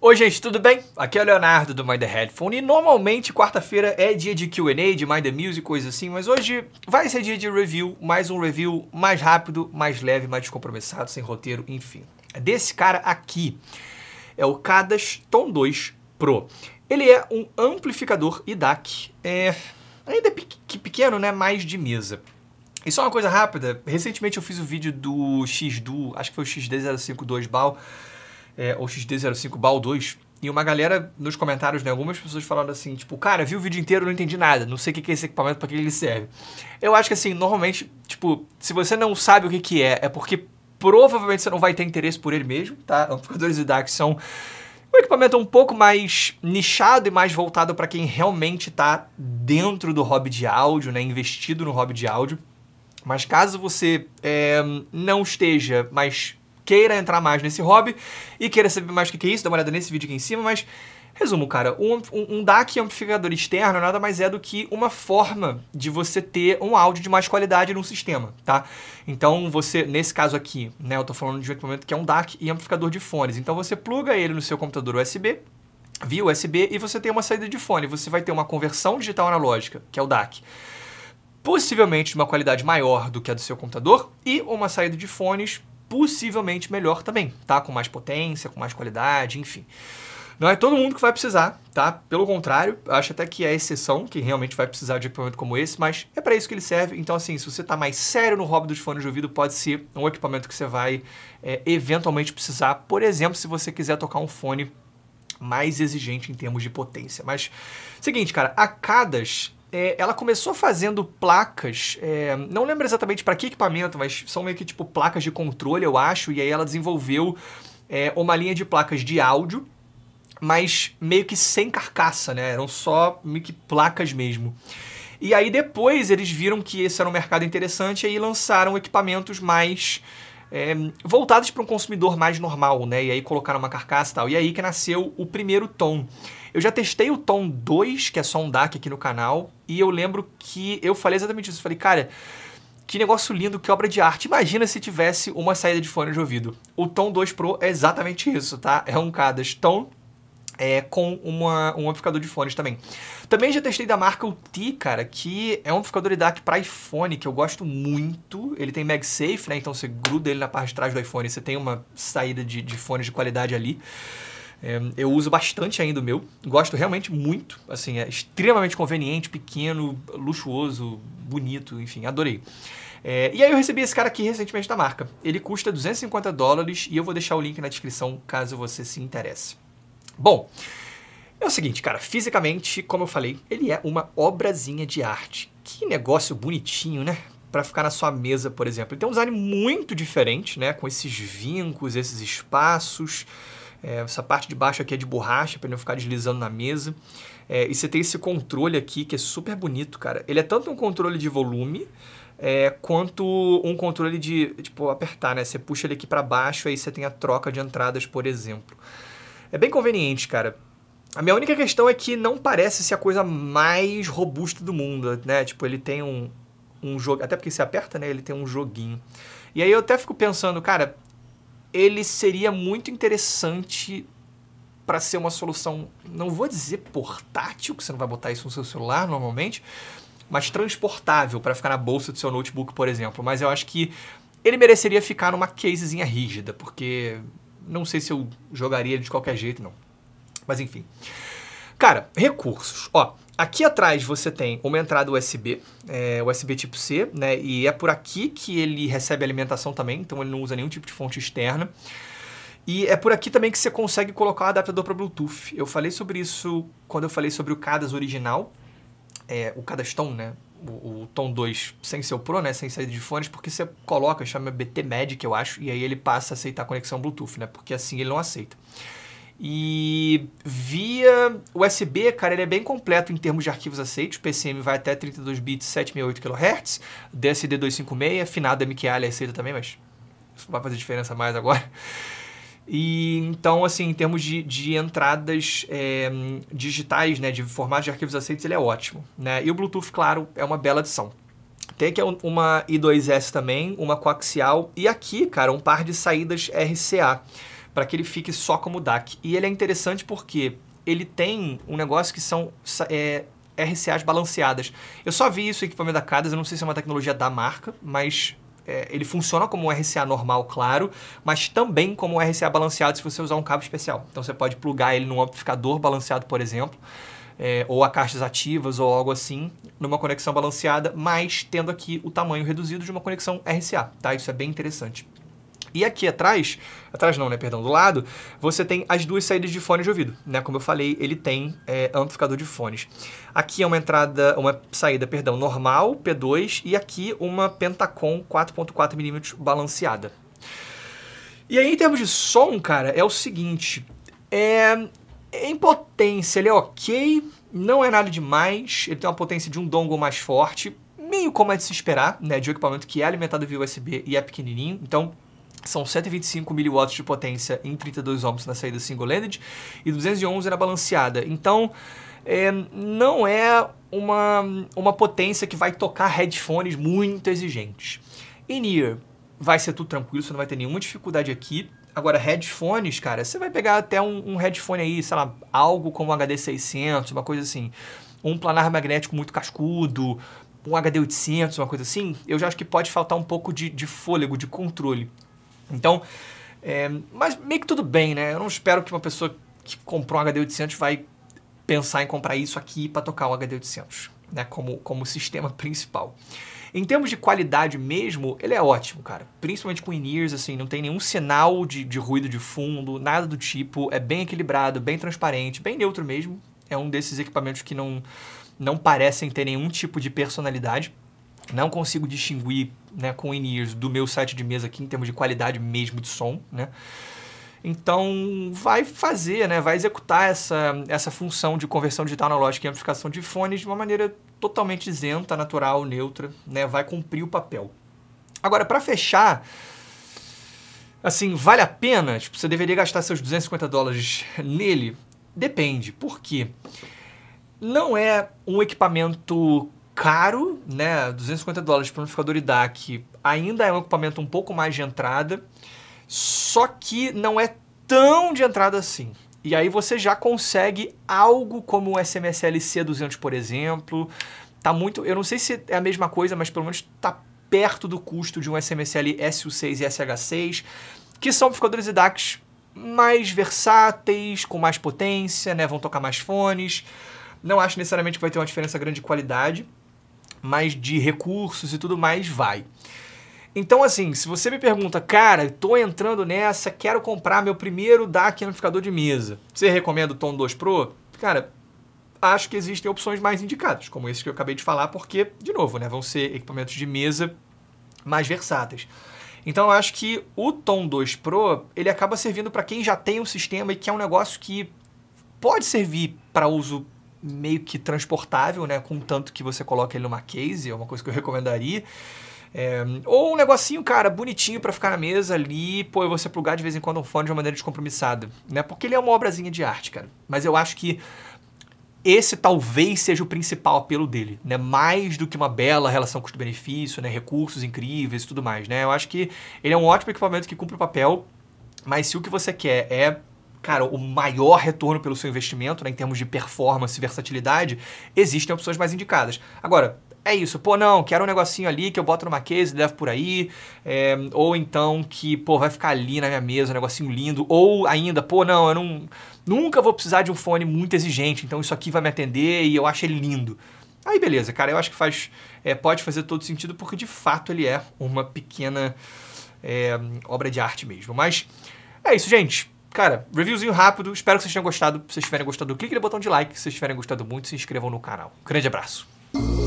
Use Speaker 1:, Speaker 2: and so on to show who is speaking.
Speaker 1: Oi, gente, tudo bem? Aqui é o Leonardo do Mind the Headphone e normalmente quarta-feira é dia de QA, de Mind the Music, coisa assim, mas hoje vai ser dia de review, mais um review mais rápido, mais leve, mais descompromissado, sem roteiro, enfim. É desse cara aqui é o Cadas Tom 2 Pro. Ele é um amplificador IDAC, é, ainda é pe pequeno, né, mais de mesa. E só uma coisa rápida, recentemente eu fiz o um vídeo do Xdu, acho que foi o XD052 BAL, é, ou XD05 BAL 2, e uma galera nos comentários, né, algumas pessoas falando assim, tipo, cara, vi o vídeo inteiro, não entendi nada, não sei o que é esse equipamento, para que ele serve. Eu acho que assim, normalmente, tipo, se você não sabe o que, que é, é porque provavelmente você não vai ter interesse por ele mesmo, tá? Amplificadores IDAC são um equipamento um pouco mais nichado e mais voltado para quem realmente está dentro do hobby de áudio, né, investido no hobby de áudio. Mas caso você é, não esteja, mas queira entrar mais nesse hobby e queira saber mais o que é isso, dá uma olhada nesse vídeo aqui em cima, mas Resumo, cara, um, um, um DAC amplificador externo nada mais é do que uma forma de você ter um áudio de mais qualidade num sistema, tá? Então você, nesse caso aqui, né, eu tô falando de um equipamento que é um DAC e amplificador de fones. Então você pluga ele no seu computador USB, via USB, e você tem uma saída de fone. Você vai ter uma conversão digital analógica, que é o DAC possivelmente de uma qualidade maior do que a do seu computador e uma saída de fones possivelmente melhor também, tá? Com mais potência, com mais qualidade, enfim. Não é todo mundo que vai precisar, tá? Pelo contrário, acho até que é exceção que realmente vai precisar de equipamento como esse, mas é para isso que ele serve. Então, assim, se você tá mais sério no hobby dos fones de ouvido, pode ser um equipamento que você vai é, eventualmente precisar. Por exemplo, se você quiser tocar um fone mais exigente em termos de potência. Mas, seguinte, cara, a Cadas é, ela começou fazendo placas, é, não lembro exatamente para que equipamento, mas são meio que tipo placas de controle, eu acho, e aí ela desenvolveu é, uma linha de placas de áudio mas meio que sem carcaça, né? Eram só meio que placas mesmo. E aí depois eles viram que esse era um mercado interessante e aí lançaram equipamentos mais é, voltados para um consumidor mais normal, né? E aí colocaram uma carcaça e tal. E aí que nasceu o primeiro tom. Eu já testei o tom 2, que é só um DAC aqui no canal, e eu lembro que eu falei exatamente isso. Eu falei, cara, que negócio lindo, que obra de arte. Imagina se tivesse uma saída de fone de ouvido. O Tom 2 Pro é exatamente isso, tá? É um Cadas Tom é, com uma, um amplificador de fones também. Também já testei da marca UT, cara, que é um amplificador IDAC para iPhone que eu gosto muito. Ele tem MagSafe, né? Então você gruda ele na parte de trás do iPhone, você tem uma saída de, de fones de qualidade ali. É, eu uso bastante ainda o meu, gosto realmente muito. Assim, é extremamente conveniente, pequeno, luxuoso, bonito, enfim, adorei. É, e aí eu recebi esse cara aqui recentemente da marca. Ele custa 250 dólares e eu vou deixar o link na descrição caso você se interesse. Bom, é o seguinte, cara, fisicamente, como eu falei, ele é uma obrazinha de arte. Que negócio bonitinho, né? Para ficar na sua mesa, por exemplo. Ele tem um design muito diferente, né? Com esses vincos, esses espaços. É, essa parte de baixo aqui é de borracha para não ficar deslizando na mesa. É, e você tem esse controle aqui que é super bonito, cara. Ele é tanto um controle de volume é, quanto um controle de tipo apertar, né? Você puxa ele aqui para baixo, aí você tem a troca de entradas, por exemplo. É bem conveniente, cara. A minha única questão é que não parece ser a coisa mais robusta do mundo, né? Tipo, ele tem um, um jogo. Até porque se aperta, né? Ele tem um joguinho. E aí eu até fico pensando, cara, ele seria muito interessante para ser uma solução, não vou dizer portátil, que você não vai botar isso no seu celular normalmente, mas transportável para ficar na bolsa do seu notebook, por exemplo. Mas eu acho que ele mereceria ficar numa casezinha rígida, porque não sei se eu jogaria de qualquer jeito, não. Mas enfim. Cara, recursos. Ó, aqui atrás você tem uma entrada USB, é, USB tipo C, né? E é por aqui que ele recebe alimentação também, então ele não usa nenhum tipo de fonte externa. E é por aqui também que você consegue colocar o adaptador para Bluetooth. Eu falei sobre isso quando eu falei sobre o CADAS original, é, o Cadastone, né? O, o Tom 2 sem seu Pro, né? Sem saída de fones, porque você coloca, chama BT Magic, eu acho, e aí ele passa a aceitar a conexão Bluetooth, né? Porque assim ele não aceita. E via USB, cara, ele é bem completo em termos de arquivos aceitos. PCM vai até 32 bits, 768 kHz, DSD 256, afinado MKA ele aceita também, mas isso vai fazer diferença mais agora. E então, assim, em termos de, de entradas é, digitais, né, de formato de arquivos aceitos, ele é ótimo. Né? E o Bluetooth, claro, é uma bela adição. Tem aqui uma I2S também, uma coaxial e aqui, cara, um par de saídas RCA para que ele fique só como DAC. E ele é interessante porque ele tem um negócio que são é, RCAs balanceadas. Eu só vi isso em equipamento da Cadas, eu não sei se é uma tecnologia da marca, mas é, ele funciona como um RCA normal, claro, mas também como um RCA balanceado se você usar um cabo especial. Então você pode plugar ele num amplificador balanceado, por exemplo, é, ou a caixas ativas ou algo assim, numa conexão balanceada, mas tendo aqui o tamanho reduzido de uma conexão RCA, tá? Isso é bem interessante. E aqui atrás, atrás não, né, perdão, do lado, você tem as duas saídas de fone de ouvido, né? Como eu falei, ele tem é, amplificador de fones. Aqui é uma entrada, uma saída, perdão, normal, P2, e aqui uma Pentacom 4.4mm balanceada. E aí, em termos de som, cara, é o seguinte, é, é, em potência ele é ok, não é nada demais, ele tem uma potência de um dongle mais forte, meio como é de se esperar, né, de um equipamento que é alimentado via USB e é pequenininho, então são 125 mW de potência em 32 ohms na saída single-ended e 211 na balanceada. Então, é, não é uma, uma potência que vai tocar headphones muito exigentes. In-ear vai ser tudo tranquilo, você não vai ter nenhuma dificuldade aqui. Agora, headphones, cara, você vai pegar até um, um headphone aí, sei lá, algo como um HD600, uma coisa assim. Um planar magnético muito cascudo, um HD800, uma coisa assim, eu já acho que pode faltar um pouco de, de fôlego, de controle. Então, é, mas meio que tudo bem, né? Eu não espero que uma pessoa que comprou um HD 800 vai pensar em comprar isso aqui para tocar um HD 800, né? Como, como sistema principal. Em termos de qualidade mesmo, ele é ótimo, cara. Principalmente com in-ears, assim, não tem nenhum sinal de, de ruído de fundo, nada do tipo. É bem equilibrado, bem transparente, bem neutro mesmo. É um desses equipamentos que não, não parecem ter nenhum tipo de personalidade. Não consigo distinguir né, com in-ears do meu site de mesa aqui em termos de qualidade mesmo de som, né? Então, vai fazer, né? vai executar essa, essa função de conversão digital analógica e amplificação de fones de uma maneira totalmente isenta, natural, neutra, né? vai cumprir o papel. Agora, para fechar, assim, vale a pena? Tipo, você deveria gastar seus 250 dólares nele? Depende. Por quê? Não é um equipamento caro, né? 250 dólares para um amplificador IDAC ainda é um equipamento um pouco mais de entrada, só que não é tão de entrada assim. E aí você já consegue algo como um SMSL c 200, por exemplo. Tá muito, eu não sei se é a mesma coisa, mas pelo menos tá perto do custo de um SMSL SU6 e SH6, que são amplificadores IDACs mais versáteis, com mais potência, né? Vão tocar mais fones. Não acho necessariamente que vai ter uma diferença grande de qualidade, mas de recursos e tudo mais vai. Então, assim, se você me pergunta, cara, tô entrando nessa, quero comprar meu primeiro DAC amplificador de mesa, você recomenda o Tom 2 Pro? Cara, acho que existem opções mais indicadas, como esse que eu acabei de falar, porque, de novo, né, vão ser equipamentos de mesa mais versáteis. Então, eu acho que o Tom 2 Pro, ele acaba servindo para quem já tem um sistema e que é um negócio que pode servir para uso meio que transportável, né? Contanto que você coloca ele numa case, é uma coisa que eu recomendaria. É, ou um negocinho, cara, bonitinho para ficar na mesa ali, pô, e você plugar de vez em quando um fone de uma maneira descompromissada, né? Porque ele é uma obrazinha de arte, cara. Mas eu acho que esse talvez seja o principal apelo dele, né? Mais do que uma bela relação custo-benefício, né? Recursos incríveis e tudo mais, né? Eu acho que ele é um ótimo equipamento que cumpre o papel, mas se o que você quer é cara, o maior retorno pelo seu investimento, né, em termos de performance e versatilidade, existem opções mais indicadas. Agora, é isso, pô, não, quero um negocinho ali que eu boto numa case e levo por aí, é, ou então que, pô, vai ficar ali na minha mesa, um negocinho lindo, ou ainda, pô, não, eu não, nunca vou precisar de um fone muito exigente, então isso aqui vai me atender e eu acho ele lindo. Aí beleza, cara, eu acho que faz, é, pode fazer todo sentido porque de fato ele é uma pequena é, obra de arte mesmo. Mas é isso, gente. Cara, reviewzinho rápido. Espero que vocês tenham gostado. Se vocês tiverem gostado, clique no é botão de like. Se vocês tiverem gostado muito, se inscrevam no canal. Um grande abraço.